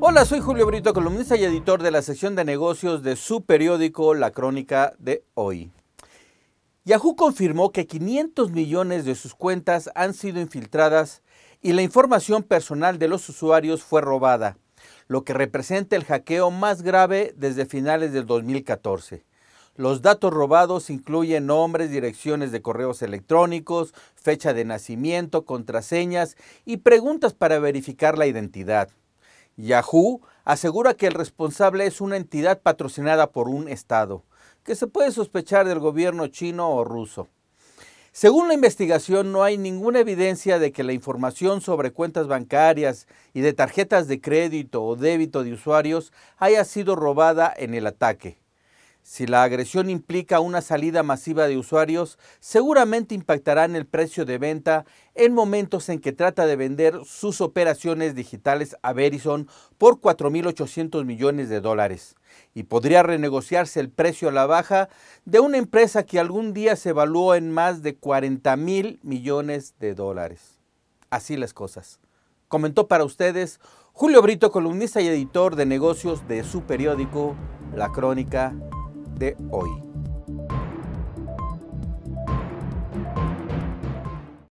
Hola, soy Julio Brito, columnista y editor de la sección de negocios de su periódico La Crónica de hoy. Yahoo confirmó que 500 millones de sus cuentas han sido infiltradas y la información personal de los usuarios fue robada, lo que representa el hackeo más grave desde finales del 2014. Los datos robados incluyen nombres, direcciones de correos electrónicos, fecha de nacimiento, contraseñas y preguntas para verificar la identidad. Yahoo asegura que el responsable es una entidad patrocinada por un Estado, que se puede sospechar del gobierno chino o ruso. Según la investigación, no hay ninguna evidencia de que la información sobre cuentas bancarias y de tarjetas de crédito o débito de usuarios haya sido robada en el ataque. Si la agresión implica una salida masiva de usuarios, seguramente impactarán el precio de venta en momentos en que trata de vender sus operaciones digitales a Verizon por 4.800 millones de dólares y podría renegociarse el precio a la baja de una empresa que algún día se evaluó en más de 40 mil millones de dólares. Así las cosas. Comentó para ustedes Julio Brito, columnista y editor de negocios de su periódico La Crónica de hoy.